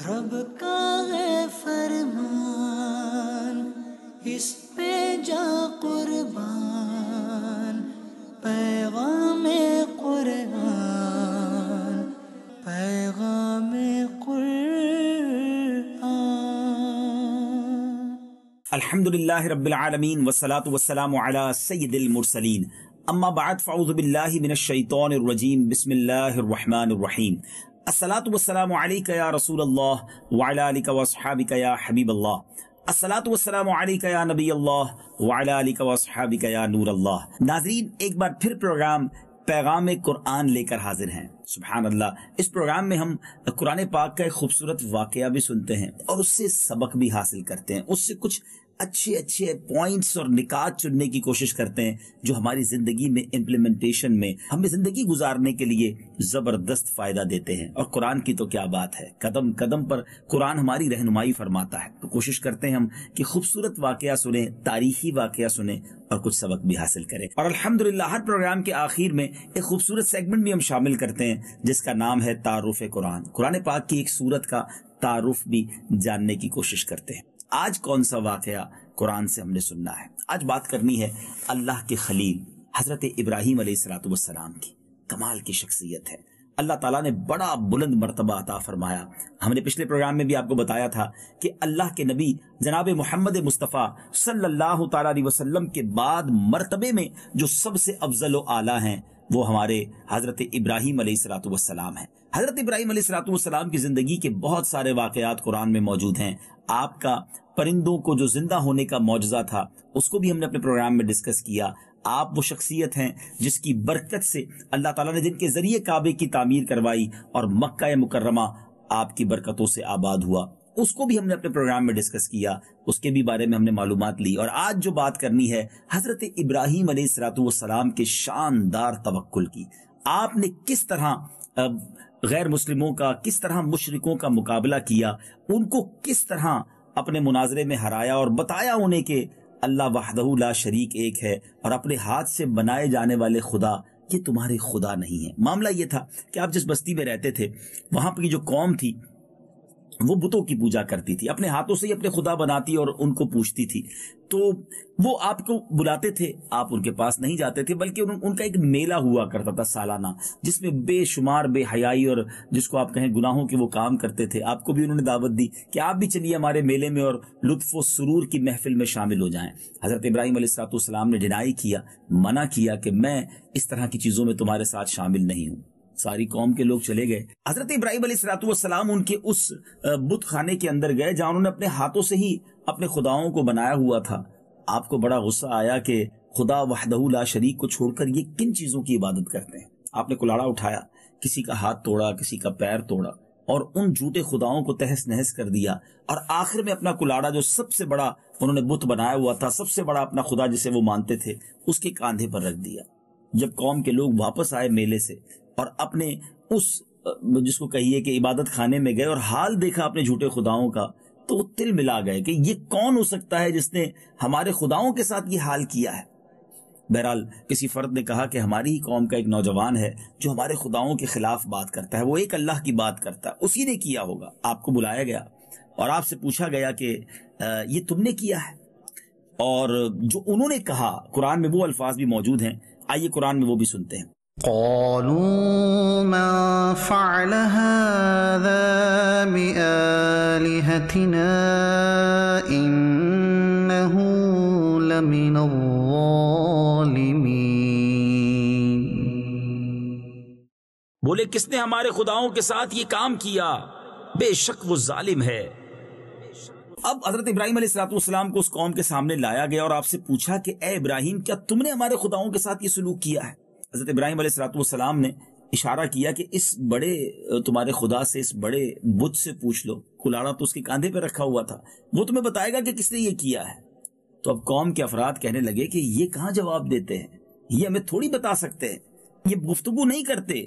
रब का है फरमान इस पे जा कुर्बान पैगाम कुरान पैगाम अल्हम्दुलिल्लाह रब्बिल आलमीन वस्सलातु वस्सलामु अला सय्यदिल मुरसलीन अम्मा बाद फ़ाउज़ बिल्लाहि मिनश शैतानिर रजीम बिस्मिल्लाहिर रहमानिर रहीम असलातुलसलामलिका रसूल अल्लाह वालिका वसहाबिका या हबीब अल्लाह असलातुलसलामलिका नबी अल्लाह वालिका वसहाबिका या नूर अल्लाह नाजरीन एक बार फिर प्रोग्राम पैगाम कुरान लेकर हाजिर हैं सुबह अल्लाह इस प्रोग्राम में हम कुरान पाक का एक खूबसूरत वाक़ भी सुनते हैं और उससे सबक भी हासिल करते हैं उससे कुछ अच्छे अच्छे पॉइंट्स और निकात चुनने की कोशिश करते हैं जो हमारी जिंदगी में इम्प्लीमेंटेशन में हमें जिंदगी गुजारने के लिए जबरदस्त फायदा देते हैं और कुरान की तो क्या बात है कदम कदम पर कुरान हमारी रहनुमाई फरमाता है तो कोशिश करते हैं हम कि खूबसूरत वाकया सुने तारीखी वाकया सुने और कुछ सबक भी हासिल करें और अल्हम्दुलिल्लाह हर प्रोग्राम के आखिर में एक खूबसूरत सेगमेंट भी हम शामिल करते हैं जिसका नाम है तारुफ कुरान कुरान पाक की एक सूरत का तारुफ भी जानने की कोशिश करते हैं आज कौन सा वाकया कुरान से हमने सुनना है आज बात करनी है अल्लाह के खलील हजरत इब्राहिम सलाम की कमाल की शख्सियत है अल्लाह ताला ने बड़ा बुलंद मरतबा अता फरमाया हमने पिछले प्रोग्राम में भी आपको बताया था कि अल्लाह के नबी जनाब मोहम्मद मुस्तफ़ा सल्लल्लाहु अलैहि वसल्लम के बाद मरतबे में जो सबसे अफजल आला हैं वो हमारे हज़रत इब्राहिम सलातम हैं हज़रत इब्राहिम सलातम की ज़िंदगी के बहुत सारे वाकयात कुरान में मौजूद हैं आपका परिंदों को जो जिंदा होने का मुआवजा था उसको भी हमने अपने प्रोग्राम में डिस्कस किया आप वो शख्सियत हैं जिसकी बरकत से अल्लाह ताला ने जिनके जरिए काबे की तामीर करवाई और मक्का मुकर्रमा आपकी बरकतों से आबाद हुआ उसको भी हमने अपने प्रोग्राम में डिस्कस किया उसके भी बारे में हमने मालूम ली और आज जो बात करनी है हजरत इब्राहिम सलाम के शानदार तवक्ल की आपने किस तरह गैर मुस्लिमों का किस तरह मुशरकों का मुकाबला किया उनको किस तरह अपने मुनाजरे में हराया और बताया उन्हें कि अल्लाह वाहदहुल्ला शरीक एक है और अपने हाथ से बनाए जाने वाले खुदा ये तुम्हारे खुदा नहीं है मामला ये था कि आप जिस बस्ती में रहते थे वहां पर जो कौम थी वो बुतों की पूजा करती थी अपने हाथों से ही अपने खुदा बनाती और उनको पूछती थी तो वो आपको बुलाते थे आप उनके पास नहीं जाते थे बल्कि उन, उनका एक मेला हुआ करता था सालाना जिसमें बेशुमार बेहयाई और जिसको आप कहें गुनाहों के वो काम करते थे आपको भी उन्होंने दावत दी कि आप भी चलिए हमारे मेले में और लुत्फ सुरूर की महफिल में शामिल हो जाएं हज़रत इब्राहिम सलाम ने डिनाई किया मना किया कि मैं इस तरह की चीज़ों में तुम्हारे साथ शामिल नहीं हूं सारी कौम के लोग चले गए हजरत इब्राहिम सलाम उनके उस बुत खाने के अंदर गए जहां उन्होंने अपने हाथों से ही अपने खुदाओं को बनाया हुआ था आपको बड़ा गुस्सा आया कि खुदा वहदहला शरीक को छोड़कर ये किन चीजों की इबादत करते हैं आपने कुलाड़ा उठाया किसी का हाथ तोड़ा किसी का पैर तोड़ा और उन झूठे खुदाओं को तहस नहस कर दिया और आखिर में अपना कुलाड़ा जो सबसे बड़ा उन्होंने बुत बनाया हुआ था सबसे बड़ा अपना खुदा जिसे वो मानते थे उसके कांधे पर रख दिया जब कौम के लोग वापस आए मेले से और अपने उस जिसको कहिए कि इबादत खाने में गए और हाल देखा अपने झूठे खुदाओं का तो वो तिल मिला गए कि ये कौन हो सकता है जिसने हमारे खुदाओं के साथ ये हाल किया है बहरहाल किसी फर्द ने कहा कि हमारी ही कौम का एक नौजवान है जो हमारे खुदाओं के खिलाफ बात करता है वो एक अल्लाह की बात करता है उसी ने किया होगा आपको बुलाया गया और आपसे पूछा गया कि ये तुमने किया है और जो उन्होंने कहा कुरान में वो अल्फाज भी मौजूद हैं आइए कुरान में वो भी सुनते हैं قالوا बोले किसने हमारे खुदाओं के साथ ये काम किया बेशक वो जालिम है अब हजरत इब्राहिम सलाम को उस कौम के सामने लाया गया और आपसे पूछा कि ए इब्राहिम क्या तुमने हमारे खुदाओं के साथ ये सलूक किया है हज़रत इब्राहिम सलाम ने इशारा किया कि इस बड़े तुम्हारे खुदा से इस बड़े बुद्ध से पूछ लो कुलाड़ा तो उसके कंधे पर रखा हुआ था वो तुम्हें बताएगा कि किसने ये किया है तो अब कौम के अफराद कहने लगे कि ये कहाँ जवाब देते हैं ये हमें थोड़ी बता सकते हैं ये गुफ्तगु नहीं करते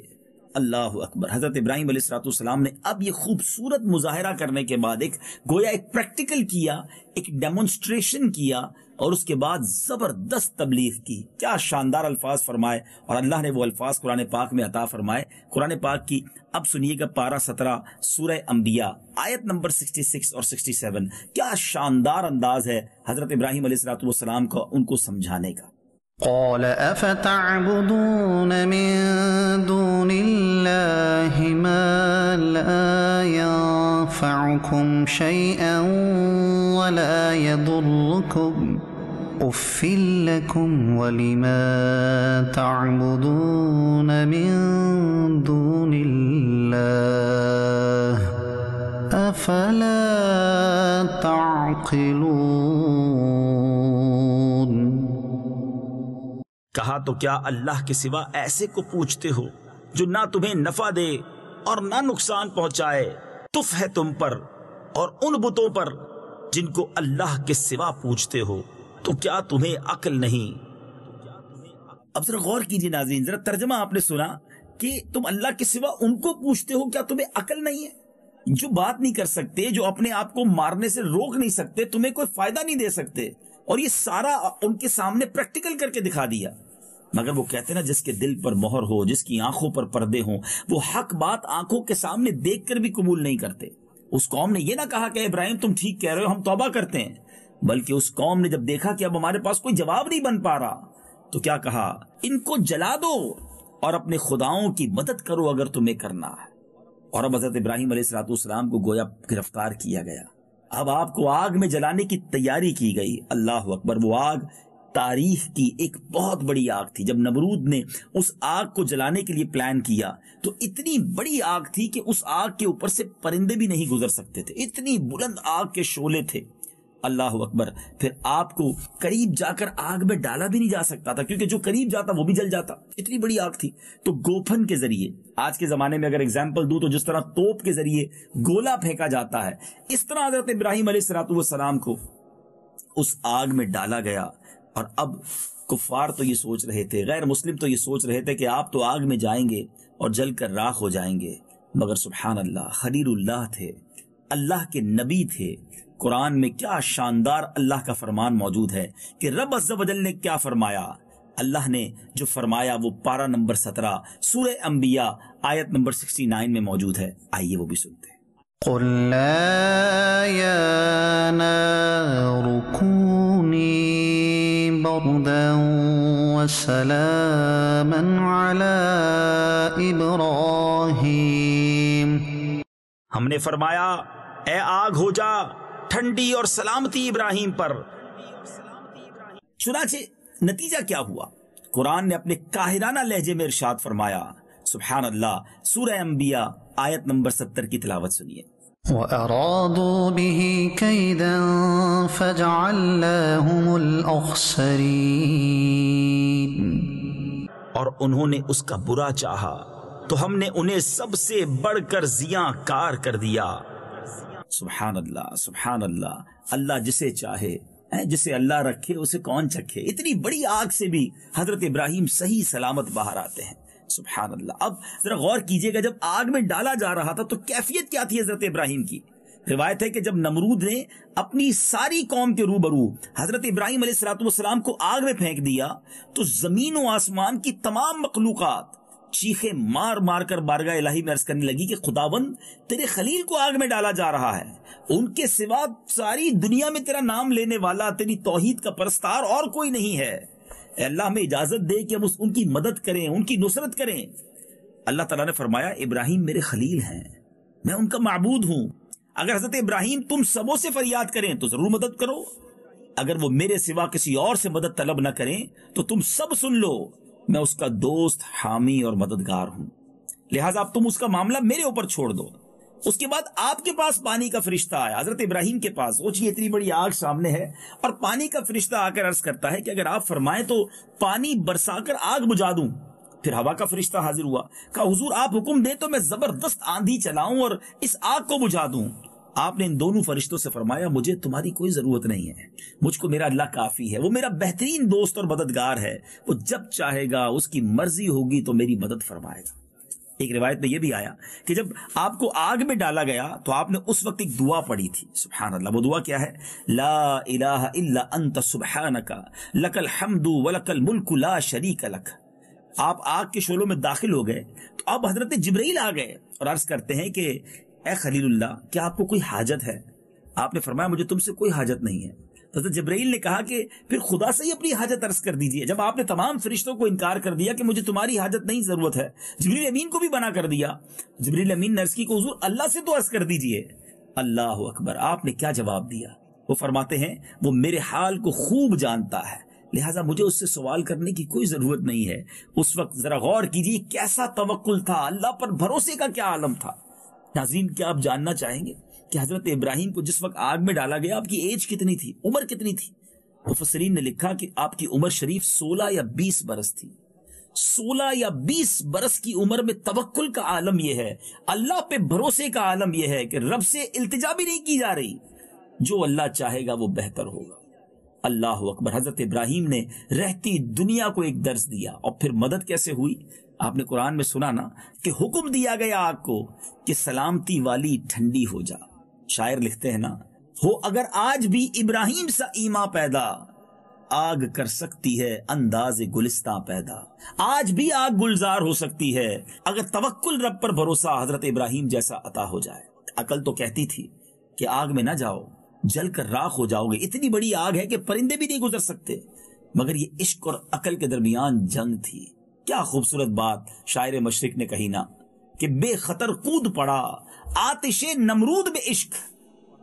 अल्लाह अकबर हजरत इब्राहिम सलाम ने अब ये खूबसूरत मुजाहरा करने के बाद एक गोया एक प्रैक्टिकल किया एक डेमोन्स्ट्रेशन किया और उसके बाद ज़बरदस्त तबलीग की क्या शानदार अल्फाज फरमाए और अल्लाह ने वो अल्फाज कुरान पाक में अता फरमाए कुरान पाक की अब सुनिएगा पारा सत्रह सूर्य अम्बिया आयत नंबर 66 और 67 क्या शानदार अंदाज है हज़रत इब्राहिम सलाम को उनको समझाने का قال أفتعبدون من دون الله ما لا ينفعكم شيئا ولا يضركم أف لكم ولما تعبدون من دون الله أفلا تعقلون कहा तो क्या अल्लाह के सिवा ऐसे को पूछते हो जो ना तुम्हें नफा दे और ना नुकसान पहुंचाए तुफ है तुम पर और उन बुतों पर जिनको अल्लाह के सिवा पूछते हो तो क्या तुम्हें अकल नहीं अब जरा गौर कीजिए नाजीन जरा तर्जमा आपने सुना कि तुम अल्लाह के सिवा उनको पूछते हो क्या तुम्हें अकल नहीं है जो बात नहीं कर सकते जो अपने आप को मारने से रोक नहीं सकते तुम्हें कोई फायदा नहीं दे सकते और ये सारा उनके सामने प्रैक्टिकल करके दिखा दिया मगर वो कहते ना जिसके दिल पर मोहर हो जिसकी आंखों पर पर्दे हो वो हक बात आंखों के सामने देखकर भी कबूल नहीं करते उस कौम ने यह ना कहा कि इब्राहिम तुम ठीक कह रहे हो हम तोबा करते हैं बल्कि उस कौम ने जब देखा कि अब हमारे पास कोई जवाब नहीं बन पा रहा तो क्या कहा इनको जला दो और अपने खुदाओं की मदद करो अगर तुम्हें करना है और अब हजरत इब्राहिम सलाम को गोया गिरफ्तार किया गया अब आपको आग में जलाने की तैयारी की गई अल्लाह अकबर वो आग तारीख की एक बहुत बड़ी आग थी जब नमरूद ने उस आग को जलाने के लिए प्लान किया तो इतनी बड़ी आग थी कि उस आग के ऊपर से परिंदे भी नहीं गुजर सकते थे इतनी बुलंद आग के शोले थे अल्लाह अकबर फिर आपको करीब जाकर आग में डाला भी नहीं जा सकता था क्योंकि जो करीब जाता वो भी जल जाता इतनी बड़ी आग थी तो गोफन के जरिए आज के जमाने में अगर एग्जाम्पल दू तो जिस तरह तोप के जरिए गोला फेंका जाता है इस तरह हजरत इब्राहिम सलाम को उस आग में डाला गया और अब कुफार तो ये सोच रहे थे गैर मुस्लिम तो ये सोच रहे थे कि आप तो आग में जाएंगे और जल कर राख हो जाएंगे मगर सुबहान अल्लाह खरीरुल्लाह थे अल्लाह के नबी थे कुरान में क्या शानदार अल्लाह का फरमान मौजूद है कि रब अजल ने क्या फरमाया अल्लाह ने जो फरमाया वो पारा नंबर सत्रह सूर्य अंबिया आयत नंबर सिक्सटी नाइन में मौजूद है आइए वो भी सुनते हमने फरमाया ए आग हो जा ठंडी और सलामती इब्राहिम पर चुनाचे नतीजा क्या हुआ कुरान ने अपने काहिराना लहजे में इरशाद फरमाया सुबहान अल्लाह सूर्य अम्बिया आयत नंबर सत्तर की तिलावत सुनिए और उन्होंने उसका बुरा चाहा तो हमने उन्हें सबसे बढ़कर जिया कार कर दिया सुबहान अल्लाह सुबहान अल्लाह अल्लाह जिसे चाहे जिसे अल्लाह रखे उसे कौन चखे इतनी बड़ी आग से भी हजरत इब्राहिम सही सलामत बाहर आते हैं सुबहान अल्लाह अब जरा गौर कीजिएगा जब आग में डाला जा रहा था तो कैफियत क्या थी हजरत इब्राहिम की रिवायत है कि जब नमरूद ने अपनी सारी कौम के रूबरू हजरत इब्राहिम को आग में फेंक दिया तो जमीन व आसमान की तमाम मखलूकत चीखे मार मार कर बारगा इलाही में अर्ज करने लगी कि खुदावंद तेरे खलील को आग में डाला जा रहा है उनके सिवा सारी दुनिया में तेरा नाम लेने वाला तेरी तोहहीद का परस्तार और कोई नहीं है अल्लाह हमें इजाजत दे कि हम उस उनकी मदद करें उनकी नुसरत करें अल्लाह तला ने फरमाया इब्राहिम मेरे खलील हैं मैं उनका मबूद हूं अगर हजरत इब्राहिम तुम सबों से फरियाद करें तो जरूर मदद करो अगर वो मेरे सिवा किसी और से मदद तलब ना करें तो तुम सब सुन लो मैं उसका दोस्त हामी और मददगार हूं लिहाजा आप तुम उसका मामला मेरे ऊपर छोड़ दो उसके बाद आपके पास पानी का फरिश्ता आया हजरत इब्राहिम के पास सोचिए इतनी बड़ी आग सामने है और पानी का फरिश्ता आकर अर्ज करता है कि अगर आप फरमाए तो पानी बरसाकर आग बुझा दूं फिर हवा का फरिश्ता हाजिर हुआ कहा हुजूर आप हुक्म दे तो मैं जबरदस्त आंधी चलाऊं और इस आग को बुझा दूं आपने इन दोनों फरिश्तों से फरमाया मुझे तुम्हारी कोई जरूरत नहीं है मुझको मेरा अल्लाह काफी है वो मेरा बेहतरीन दोस्त और मददगार है वो जब चाहेगा उसकी मर्जी होगी तो मेरी मदद फरमाएगा एक रिवायत में ये भी आया कि जब आपको आग में डाला गया तो आपने उस वक्त एक दुआ पढ़ी थी सुबह वो दुआ क्या है ला इलाहा इल्ला अंत सुबहानका लकल हमदू व लकल मुल्क ला शरीक अलख आप आग के शोलों में दाखिल हो गए तो अब हजरत जबरील आ गए और अर्ज करते हैं कि ए खलील्ला क्या आपको कोई हाजत है आपने फरमाया मुझे तुमसे कोई हाजत नहीं है हजरत जब्राइल ने कहा कि फिर खुदा से ही अपनी हाजत अर्ज कर दीजिए जब आपने तमाम फरिश्तों को इनकार कर दिया कि मुझे तुम्हारी हाजत नहीं जरूरत है जबरील अमीन को भी बना कर दिया जबरील अमीन नर्सकी को हजूर अल्लाह से तो अर्ज कर दीजिए अल्लाह अकबर आपने क्या जवाब दिया वो फरमाते हैं वो मेरे हाल को खूब जानता है लिहाजा मुझे उससे सवाल करने की कोई जरूरत नहीं है उस वक्त जरा गौर कीजिए कैसा तवक्ल था अल्लाह पर भरोसे का क्या आलम था नाजीन क्या आप जानना चाहेंगे कि हजरत इब्राहिम को जिस वक्त आग में डाला गया आपकी एज कितनी थी उम्र कितनी थी मुफसरीन ने लिखा कि आपकी उम्र शरीफ सोलह या बीस बरस थी सोलह या बीस बरस की उम्र में तवक्ल का आलम यह है अल्लाह पे भरोसे का आलम यह है कि रब से इल्तजा भी नहीं की जा रही जो अल्लाह चाहेगा वो बेहतर होगा अल्लाह अकबर हजरत इब्राहिम ने रहती दुनिया को एक दर्ज दिया और फिर मदद कैसे हुई आपने कुरान में सुना ना कि हुक्म दिया गया आग को कि सलामती वाली ठंडी हो जा शायर लिखते हैं ना हो अगर आज भी इब्राहिम सा ईमा पैदा आग कर सकती है अंदाज गुलिस्ता पैदा आज भी आग गुलजार हो सकती है अगर तवक्ल रब पर भरोसा हजरत इब्राहिम जैसा अता हो जाए अकल तो कहती थी कि आग में ना जाओ जल कर राख हो जाओगे इतनी बड़ी आग है कि परिंदे भी नहीं गुजर सकते मगर ये इश्क और अकल के दरमियान जंग थी क्या खूबसूरत बात शायर मशरक ने कही ना कि बेखतर कूद पड़ा आतिशे नमरूद में इश्क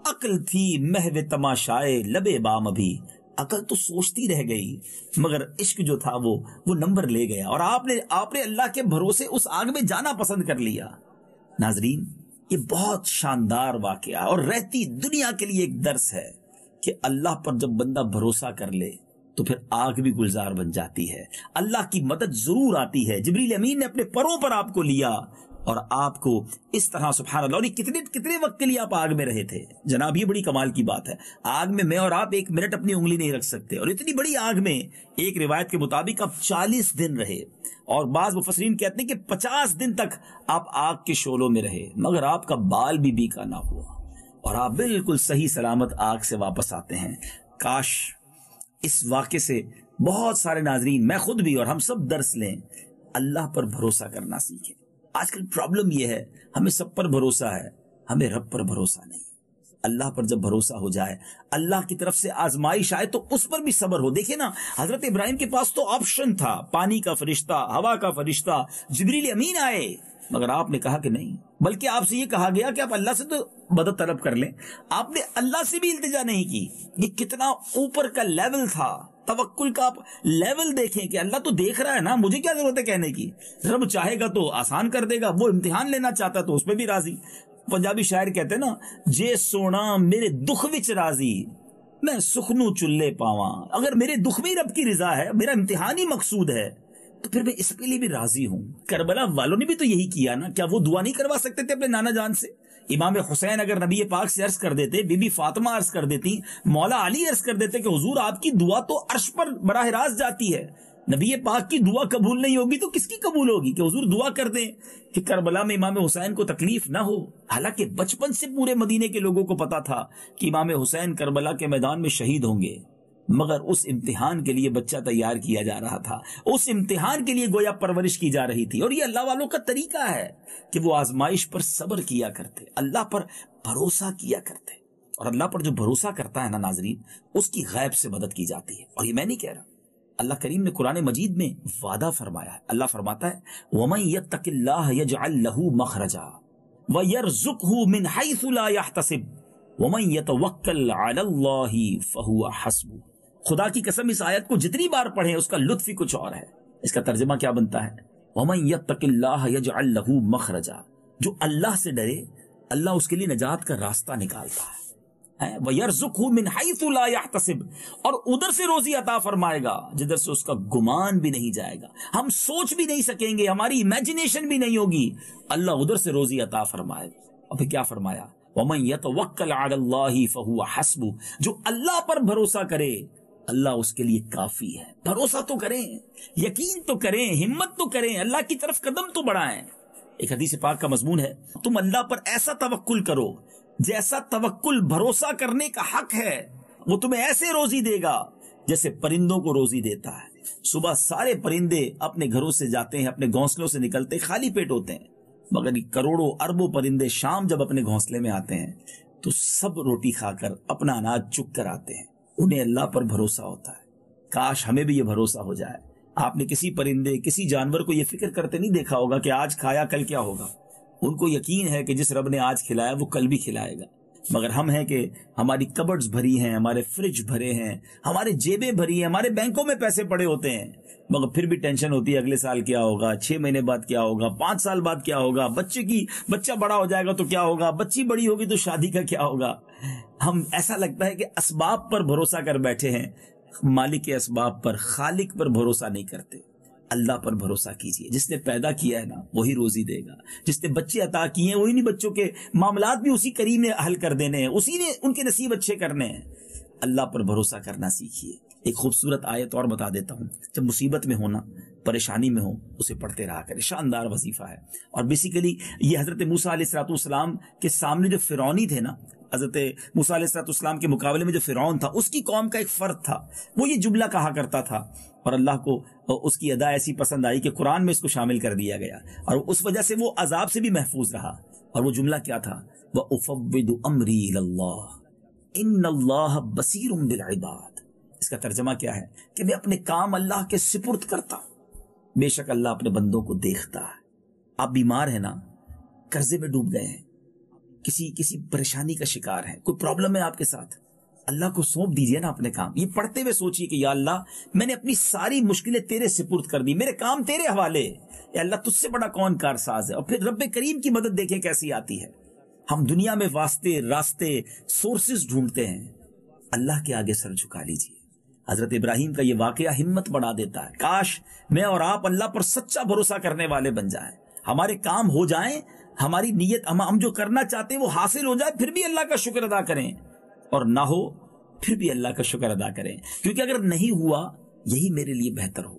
अकल थी महव तमाशाए लबे बाम अभी अकल तो सोचती रह गई मगर इश्क जो था वो वो नंबर ले गया और आपने आपने अल्लाह के भरोसे उस आग में जाना पसंद कर लिया नाजरीन ये बहुत शानदार वाकया और रहती दुनिया के लिए एक दर्स है कि अल्लाह पर जब बंदा भरोसा कर ले तो फिर आग भी गुलजार बन जाती है अल्लाह की मदद जरूर आती है जबरील अमीन ने अपने परों पर आपको लिया और आपको इस तरह सुबहान अल्लाह कितने कितने वक्त के लिए आप आग में रहे थे जनाब ये बड़ी कमाल की बात है आग में मैं और आप एक मिनट अपनी उंगली नहीं रख सकते और इतनी बड़ी आग में एक रिवायत के मुताबिक आप चालीस दिन रहे और बाज मुफसरीन कहते हैं कि पचास दिन तक आप आग के शोलों में रहे मगर आपका बाल भी बीका ना हुआ और आप बिल्कुल सही सलामत आग से वापस आते हैं काश इस वाक्य से बहुत सारे नाजरीन मैं खुद भी और हम सब दर्स लें अल्लाह पर भरोसा करना सीखें आजकल प्रॉब्लम यह है हमें सब पर भरोसा है हमें रब पर भरोसा नहीं अल्लाह पर जब भरोसा हो जाए अल्लाह की तरफ से आजमाइश आए तो उस पर भी सबर हो देखिए ना हजरत इब्राहिम के पास तो ऑप्शन था पानी का फरिश्ता हवा का फरिश्ता जबरील अमीन आए मगर आपने कहा कि नहीं बल्कि आपसे ये कहा गया कि आप अल्लाह से तो मदद तलब कर लें आपने अल्लाह से भी इल्तजा नहीं की ये कितना ऊपर का लेवल था तवक्ल का आप लेवल देखें कि अल्लाह तो देख रहा है ना मुझे क्या जरूरत है कहने की रब चाहेगा तो आसान कर देगा वो इम्तिहान लेना चाहता तो उसमें भी राजी पंजाबी शायर कहते ना जे सोना मेरे दुख विच राजी मैं सुखनू चुल्ले पावा अगर मेरे दुख में रब की रिजा है मेरा इम्तिहान ही मकसूद है तो फिर मैं इसके लिए भी राजी हूं करबला वालों ने भी तो यही किया ना क्या वो दुआ नहीं करवा सकते थे अपने नाना जान से इमाम हुसैन अगर नबी पाक से अर्ज कर देते बीबी फातिमा अर्ज कर देती मौला अली अर्ज कर देते कि हुजूर आपकी दुआ तो अर्श पर बराह रास्त जाती है नबी पाक की दुआ कबूल नहीं होगी तो किसकी कबूल होगी कि हुजूर दुआ कर दें कि करबला में इमाम हुसैन को तकलीफ ना हो हालांकि बचपन से पूरे मदीने के लोगों को पता था कि इमाम हुसैन करबला के मैदान में शहीद होंगे मगर उस इम्तिहान के लिए बच्चा तैयार किया जा रहा था उस इम्तिहान के लिए गोया परवरिश की जा रही थी और ये अल्लाह वालों का तरीका है कि वो आजमाइश पर सब्र किया करते अल्लाह पर भरोसा किया करते और अल्लाह पर जो भरोसा करता है ना नाजरीन उसकी गैब से मदद की जाती है और ये मैं नहीं कह रहा अल्लाह करीम ने कुरान मजीद में वादा फरमाया है अल्लाह फरमाता है वमई लहू मखरजा वमिन हसबू खुदा की कसम इस आयत को जितनी बार पढ़े उसका लुत्फ ही कुछ और है इसका तर्जमा क्या बनता है मखरजा जो अल्लाह से डरे अल्लाह उसके लिए नजात का रास्ता निकालता है और उधर से रोजी अता फरमाएगा जिधर से उसका गुमान भी नहीं जाएगा हम सोच भी नहीं सकेंगे हमारी इमेजिनेशन भी नहीं होगी अल्लाह उधर से रोजी अता फरमाएगा और फिर क्या फरमाया वमन वक्ल फहू हसबू जो अल्लाह पर भरोसा करे अल्लाह उसके लिए काफी है भरोसा तो करें यकीन तो करें हिम्मत तो करें अल्लाह की तरफ कदम तो बढ़ाए एक हदीस पाक का मजमून है तुम अल्लाह पर ऐसा तवक्ल करो जैसा तवक्ल भरोसा करने का हक है वो तुम्हें ऐसे रोजी देगा जैसे परिंदों को रोजी देता है सुबह सारे परिंदे अपने घरों से जाते हैं अपने घोंसलों से निकलते खाली पेट होते हैं मगर करोड़ों अरबों परिंदे शाम जब अपने घोंसले में आते हैं तो सब रोटी खाकर अपना अनाज चुक कर आते हैं उन्हें अल्लाह पर भरोसा होता है काश हमें भी ये भरोसा हो जाए आपने किसी परिंदे किसी जानवर को यह फिक्र करते नहीं देखा होगा कि आज खाया कल क्या होगा उनको यकीन है कि जिस रब ने आज खिलाया वो कल भी खिलाएगा मगर हम हैं कि हमारी कबर्ड्स भरी हैं हमारे फ्रिज भरे हैं हमारे जेबें भरी हैं हमारे बैंकों में पैसे पड़े होते हैं मगर फिर भी टेंशन होती है अगले साल क्या होगा छह महीने बाद क्या होगा पांच साल बाद क्या होगा बच्चे की बच्चा बड़ा हो जाएगा तो क्या होगा बच्ची बड़ी होगी तो शादी का क्या होगा हम ऐसा लगता है कि इसबाब पर भरोसा कर बैठे हैं मालिक के असबाब पर खालिक पर भरोसा नहीं करते अल्लाह पर भरोसा कीजिए जिसने पैदा किया है ना वही रोजी देगा जिसने बच्चे अता किए हैं वही नहीं बच्चों के मामला भी उसी करीब ने हल कर देने हैं उसी ने उनके नसीब अच्छे करने हैं अल्लाह पर भरोसा करना सीखिए एक खूबसूरत आयत और बता देता हूँ जब मुसीबत में होना परेशानी में हो उसे पढ़ते रहा करें शानदार वजीफा है और बेसिकली ये हजरत मूसा सलाम के सामने जो फिरौनी थे ना हज़रत मूसा के मुकाबले में जो फ़िरौन था उसकी कौम का एक फ़र्द था वो ये जुमला कहा करता था और अल्लाह को उसकी अदा ऐसी पसंद आई कि कुरान में इसको शामिल कर दिया गया और उस वजह से वो अजाब से भी महफूज रहा और वो जुमला क्या था वह उफ़द इसका तर्जमा क्या है कि मैं अपने काम अल्लाह के सिपुर्द करता हूँ बेशक अल्लाह अपने बंदों को देखता है आप बीमार हैं ना कर्जे में डूब गए हैं किसी किसी परेशानी का शिकार है कोई प्रॉब्लम है आपके साथ अल्लाह को सौंप दीजिए ना अपने काम ये पढ़ते हुए सोचिए कि या अल्लाह मैंने अपनी सारी मुश्किलें तेरे सिपुर्द कर दी मेरे काम तेरे हवाले अल्लाह तुझसे बड़ा कौन कारसाज है और फिर रब करीम की मदद देखें कैसी आती है हम दुनिया में वास्ते रास्ते सोर्सेज ढूंढते हैं अल्लाह के आगे सर झुका लीजिए हजरत इब्राहिम का यह वाक्य हिम्मत बढ़ा देता है काश मैं और आप अल्लाह पर सच्चा भरोसा करने वाले बन जाए हमारे काम हो जाएं हमारी नीयत हम हम जो करना चाहते हैं वो हासिल हो जाए फिर भी अल्लाह का शुक्र अदा करें और ना हो फिर भी अल्लाह का शुक्र अदा करें क्योंकि अगर नहीं हुआ यही मेरे लिए बेहतर हो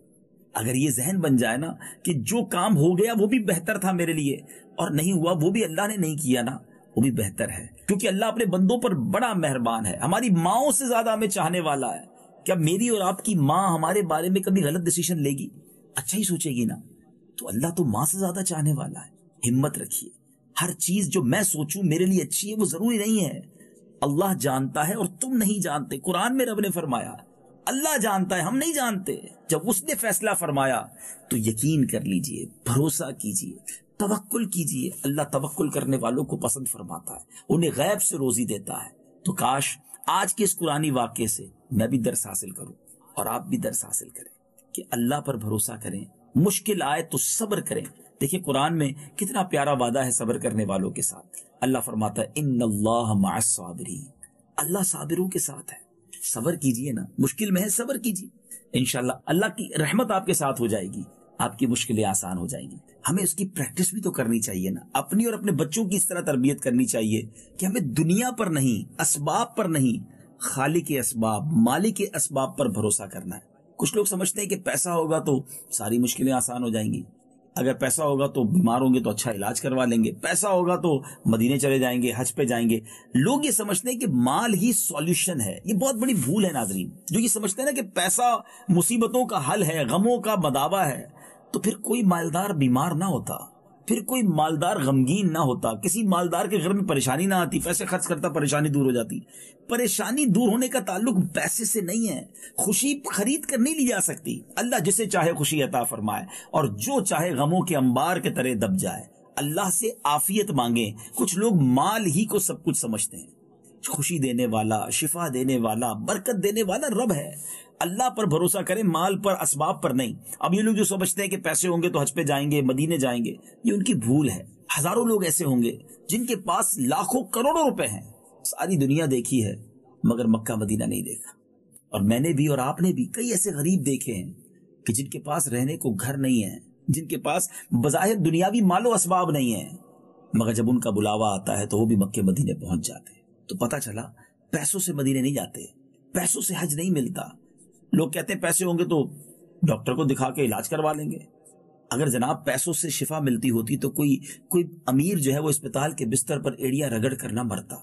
अगर ये जहन बन जाए ना कि जो काम हो गया वो भी बेहतर था मेरे लिए और नहीं हुआ वो भी अल्लाह ने नहीं किया ना वो भी बेहतर है क्योंकि अल्लाह अपने बंदों पर बड़ा मेहरबान है हमारी माओ से ज्यादा हमें चाहने वाला है क्या मेरी और आपकी माँ हमारे बारे में कभी गलत डिसीजन लेगी अच्छा ही सोचेगी ना तो अल्लाह तो माँ से ज्यादा चाहने वाला है हिम्मत रखिए हर चीज जो मैं सोचूं मेरे लिए अच्छी है वो जरूरी नहीं है अल्लाह जानता है और तुम नहीं जानते कुरान में रब ने फरमाया अल्लाह जानता है हम नहीं जानते जब उसने फैसला फरमाया तो यकीन कर लीजिए भरोसा कीजिए तवक्ल कीजिए अल्लाह तवक्ल करने वालों को पसंद फरमाता है उन्हें गैब से रोजी देता है तो काश आज के इस कुरानी वाक्य से मैं भी दर्श हासिल करूं और आप भी दर्श हासिल करें कि अल्लाह पर भरोसा करें मुश्किल आए तो सब्र करें देखिए कुरान में कितना प्यारा वादा है सबर करने वालों के साथ अल्लाह फरमाता इन अल्लाह साबरी अल्लाह साबिरों के साथ है सबर कीजिए ना मुश्किल में है सबर कीजिए इनशाला अल्लाह की रहमत आपके साथ हो जाएगी आपकी मुश्किलें आसान हो जाएंगी हमें उसकी प्रैक्टिस भी तो करनी चाहिए ना अपनी और अपने बच्चों की इस तरह तरबियत करनी चाहिए कि हमें दुनिया पर नहीं इसबाब पर नहीं खाली के इसबाब मालिक के इसबाब पर भरोसा करना है कुछ लोग समझते हैं कि पैसा होगा तो सारी मुश्किलें आसान हो जाएंगी अगर पैसा होगा तो बीमार होंगे तो अच्छा इलाज करवा लेंगे पैसा होगा तो मदीने चले जाएंगे हज पे जाएंगे लोग ये समझते हैं कि माल ही सॉल्यूशन है ये बहुत बड़ी भूल है नाजरीन जो ये समझते हैं ना कि पैसा मुसीबतों का हल है गमों का बदावा है तो फिर कोई मालदार बीमार ना होता फिर कोई मालदार गमगीन ना होता किसी मालदार के घर में परेशानी ना आती पैसे खर्च करता परेशानी दूर हो जाती परेशानी दूर होने का ताल्लुक पैसे से नहीं है खुशी खरीद कर नहीं ली जा सकती अल्लाह जिसे चाहे खुशी अता फरमाए और जो चाहे गमों के अंबार के तरह दब जाए अल्लाह से आफियत मांगे कुछ लोग माल ही को सब कुछ समझते हैं खुशी देने वाला शिफा देने वाला बरकत देने वाला रब है अल्लाह पर भरोसा करें माल पर असबाब पर नहीं अब ये लोग जो समझते हैं कि पैसे होंगे तो हज पे जाएंगे मदीने जाएंगे ये उनकी भूल है हजारों लोग ऐसे होंगे जिनके पास लाखों करोड़ों रुपए हैं सारी दुनिया देखी है मगर मक्का मदीना नहीं देखा और मैंने भी और आपने भी कई ऐसे गरीब देखे हैं कि जिनके पास रहने को घर नहीं है जिनके पास बाहिर दुनियावी मालो असबाब नहीं है मगर जब उनका बुलावा आता है तो वो भी मक्के मदीने पहुंच जाते हैं तो पता चला पैसों से मदीने नहीं जाते पैसों से हज नहीं मिलता लोग कहते हैं पैसे होंगे तो डॉक्टर को दिखा के इलाज करवा लेंगे अगर जनाब पैसों से शिफा मिलती होती तो कोई कोई अमीर जो है वो अस्पताल के बिस्तर पर एड़िया रगड़ करना मरता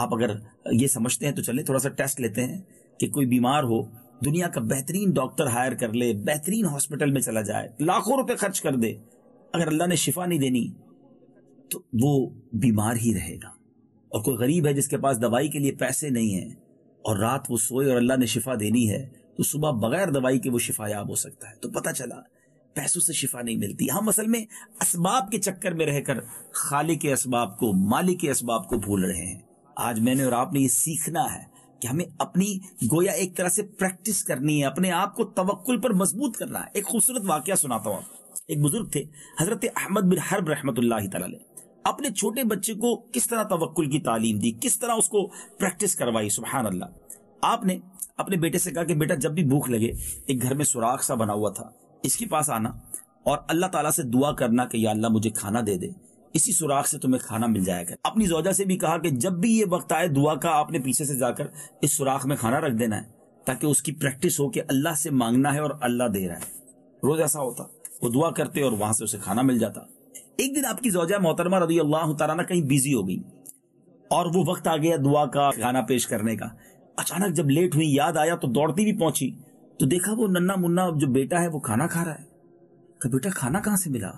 आप अगर ये समझते हैं तो चले थोड़ा सा टेस्ट लेते हैं कि कोई बीमार हो दुनिया का बेहतरीन डॉक्टर हायर कर ले बेहतरीन हॉस्पिटल में चला जाए लाखों रुपए खर्च कर दे अगर अल्लाह ने शिफा नहीं देनी तो वो बीमार ही रहेगा और कोई गरीब है जिसके पास दवाई के लिए पैसे नहीं है और रात वो सोए और अल्लाह ने शिफा देनी है तो सुबह बगैर दवाई के वो शिफा याब हो सकता है तो पता चला पैसों से शिफा नहीं मिलती हम हाँ, असल में इसबाब के चक्कर में रहकर खाली के इसबाब को मालिक के इसबाब को भूल रहे हैं आज मैंने और आपने ये सीखना है कि हमें अपनी गोया एक तरह से प्रैक्टिस करनी है अपने आप को तवक्ल पर मजबूत करना है एक खूबसूरत वाक्य सुनाता हूँ एक बुजुर्ग थे हजरत अहमद बिन हरब रहमत अपने छोटे बच्चे को किस तरह तवक्ल की तालीम दी किस तरह उसको प्रैक्टिस करवाई सुबहान अल्लाह आपने अपने बेटे से कहा कि बेटा जब भी भूख लगे एक घर में सुराख सा बना हुआ था इसके पास आना और अल्लाह ताला से दुआ करना कि या अल्लाह मुझे खाना दे दे इसी सुराख से तुम्हें खाना मिल जाएगा अपनी जोजा से भी कहा कि जब भी ये वक्त आए दुआ का आपने पीछे से जाकर इस सुराख में खाना रख देना है ताकि उसकी प्रैक्टिस हो कि अल्लाह से मांगना है और अल्लाह दे रहा है रोज ऐसा होता वो दुआ करते और वहां से उसे खाना मिल जाता एक दिन आपकी जोजा मोहतरमा रजी अल्लाह तारा कहीं बिजी हो गई और वो वक्त आ गया दुआ का खाना पेश करने का अचानक जब लेट हुई याद आया तो दौड़ती भी पहुंची तो देखा वो नन्ना मुन्ना जो बेटा है वो खाना खा रहा है कहा बेटा खाना कहाँ से मिला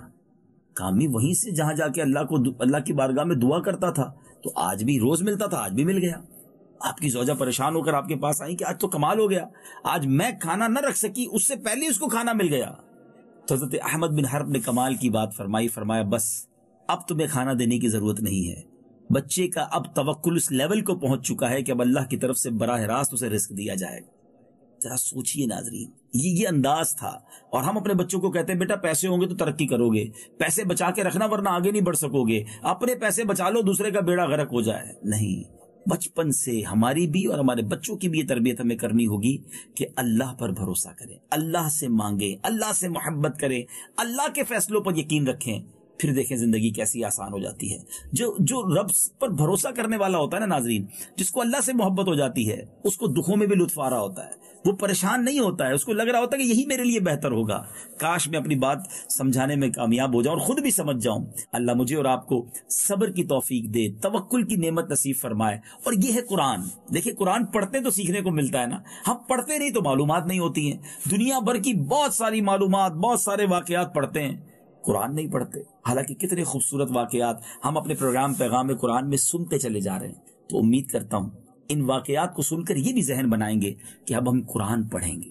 कामी वहीं से जहां जाके अल्लाह को अल्लाह की बारगाह में दुआ करता था तो आज भी रोज मिलता था आज भी मिल गया आपकी जोजा परेशान होकर आपके पास आई कि आज तो कमाल हो गया आज मैं खाना न रख सकी उससे पहले उसको खाना मिल गया तो हजरत अहमद बिन हरब ने कमाल की बात फरमाई फरमाया बस अब तुम्हें खाना देने की जरूरत नहीं है बच्चे का अब तवक्ल इस लेवल को पहुंच चुका है कि अब अल्लाह की तरफ से बरह रास्त उसे रिस्क दिया जाएगा जरा सोचिए नाजरीन ये ये अंदाज था और हम अपने बच्चों को कहते हैं बेटा पैसे होंगे तो तरक्की करोगे पैसे बचा के रखना वरना आगे नहीं बढ़ सकोगे अपने पैसे बचा लो दूसरे का बेड़ा गर्क हो जाए नहीं बचपन से हमारी भी और हमारे बच्चों की भी ये तरबियत हमें करनी होगी कि अल्लाह पर भरोसा करें अल्लाह से मांगे अल्लाह से मोहब्बत करें अल्लाह के फैसलों पर यकीन रखें फिर देखें जिंदगी कैसी आसान हो जाती है जो जो रब पर भरोसा करने वाला होता है ना नाजरीन जिसको अल्लाह से मोहब्बत हो जाती है उसको दुखों में भी लुत्फ आ रहा होता है वो परेशान नहीं होता है उसको लग रहा होता है कि यही मेरे लिए बेहतर होगा काश मैं अपनी बात समझाने में कामयाब हो जाऊं और खुद भी समझ जाऊं अल्लाह मुझे और आपको सब्र की तोफीक दे तवक्ल की नेमत नसीब फरमाए और यह है कुरान देखिए कुरान पढ़ते तो सीखने को मिलता है ना हम पढ़ते नहीं तो मालूम नहीं होती हैं दुनिया भर की बहुत सारी मालूम बहुत सारे वाकयात पढ़ते हैं कुरान नहीं पढ़ते हालांकि कितने खूबसूरत वाकयात हम अपने प्रोग्राम पैगाम कुरान में सुनते चले जा रहे हैं तो उम्मीद करता हूँ इन वाकयात को सुनकर ये भी जहन बनाएंगे कि अब हम कुरान पढ़ेंगे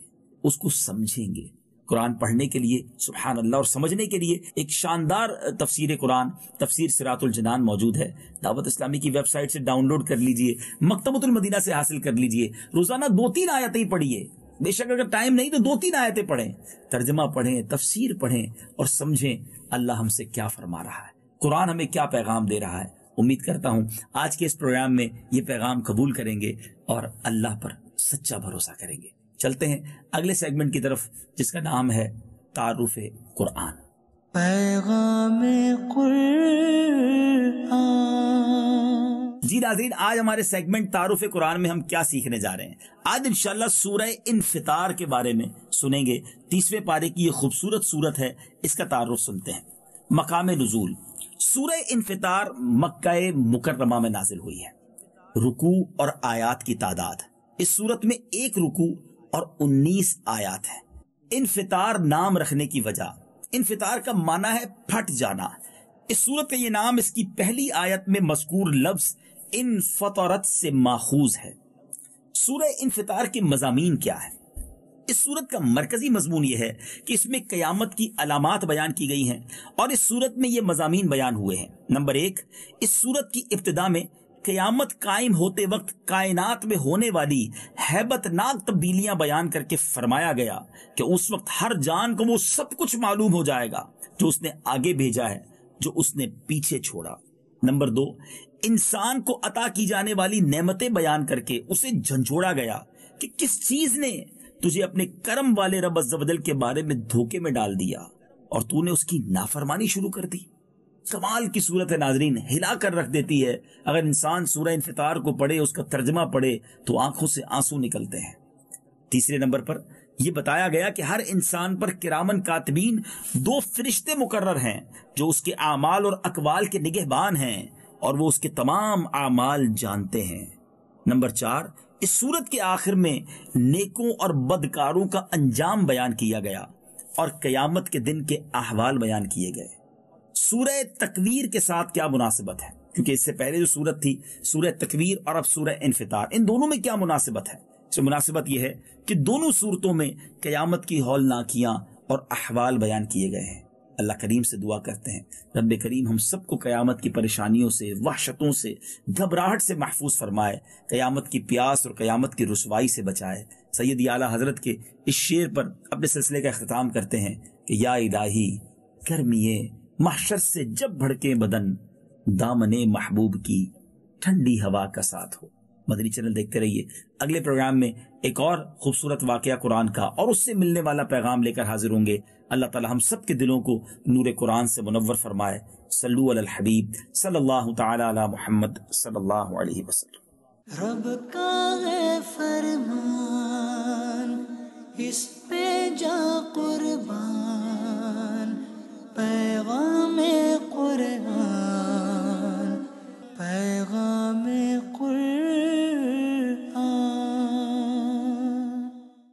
उसको समझेंगे कुरान पढ़ने के लिए सुबहान अल्लाह और समझने के लिए एक शानदार तफसीर कुरान तफसीर सिरातुल जनान मौजूद है दावत इस्लामी की वेबसाइट से डाउनलोड कर लीजिए मकतबतुल मदीना से हासिल कर लीजिए रोजाना दो तीन आयतें पढ़िए बेशक अगर टाइम नहीं तो दो तीन आयतें पढ़ें तर्जमा पढ़ें तफसीर पढ़ें और समझें अल्लाह हमसे क्या फरमा रहा है कुरान हमें क्या पैगाम दे रहा है उम्मीद करता हूं आज के इस प्रोग्राम में ये पैगाम कबूल करेंगे और अल्लाह पर सच्चा भरोसा करेंगे चलते हैं अगले सेगमेंट की तरफ जिसका नाम है तारुफ कुरान पैगाम कुरान जी नाजरीन आज हमारे सेगमेंट तारुफ कुरान में हम क्या सीखने जा रहे हैं आज इंशाल्लाह सूरह इनफितार के बारे में सुनेंगे तीसवे पारे की ये खूबसूरत सूरत है इसका तारुफ सुनते हैं मकाम नजूल सूरह इनफितार मक्का मुकरमा में नाजिल हुई है रुकू और आयात की तादाद इस सूरत में एक रुकू और उन्नीस आयात है इनफितार नाम रखने की वजह इनफितार का माना है फट जाना इस सूरत का ये नाम इसकी पहली आयत में मजकूर लफ्ज इन फतरत से माखूज है सूरह इनफितार के मजामी क्या है इस सूरत का मरकजी मजमून यह है कि इसमें कयामत की अलामत बयान की गई हैं और इस सूरत में ये मजामी बयान हुए हैं नंबर एक इस सूरत की इब्तदा में कयामत कायम होते वक्त कायनात में होने वाली हैबतनाक तब्दीलियां बयान करके फरमाया गया कि उस वक्त हर जान को वो सब कुछ मालूम हो जाएगा जो उसने आगे भेजा है जो उसने पीछे छोड़ा नंबर दो इंसान को अता की जाने वाली नेमतें बयान करके उसे झंझोड़ा गया कि किस चीज ने तुझे अपने कर्म वाले रब अजबदल के बारे में धोखे में डाल दिया और तूने उसकी नाफरमानी शुरू कर दी कमाल की सूरत है नाजरीन हिला कर रख देती है अगर इंसान सूरह इनफितार को पढ़े उसका तर्जमा पढ़े तो आंखों से आंसू निकलते हैं तीसरे नंबर पर यह बताया गया कि हर इंसान पर किरामन कातबीन दो फरिश्ते मुकर्र हैं जो उसके अमाल और अकवाल के निगहबान हैं और वो उसके तमाम आमाल जानते हैं नंबर चार इस सूरत के आखिर में नेकों और बदकारों का अंजाम बयान किया गया और कयामत के दिन के अहवाल बयान किए गए सूरह तकवीर के साथ क्या मुनासिबत है क्योंकि इससे पहले जो सूरत थी सूरह तकवीर और अब सूरह इनफितार इन दोनों में क्या मुनासिबत है मुनासिबत यह है कि दोनों सूरतों में कयामत की हौलनाकियां और अहवाल बयान किए गए हैं अल्लाह करीम से दुआ करते हैं रब करीम हम सबको क़यामत की परेशानियों से वहशतों से घबराहट से महफूज फरमाए क़यामत की प्यास और क़यामत की रसवाई से बचाए सैद आला हज़रत के इस शेर पर अपने सिलसिले का अख्ताम करते हैं कि या इलाही गर्मिए महशर से जब भड़के बदन दामने महबूब की ठंडी हवा का साथ हो मदनी चैनल देखते रहिए अगले प्रोग्राम में एक और खूबसूरत वाक़ कुरान का और उससे मिलने वाला पैगाम लेकर हाजिर होंगे अल्लाह ताला हम सब के दिलों को नूर कुरान से मुनवर फरमाए सल्लु अल हबीब सल्लल्लाहु ताला अला मोहम्मद सल्लल्लाहु अलैहि वसल्लम रब का है फरमान इस पे जा कुर्बान पैगाम कुरान पैगाम कुरान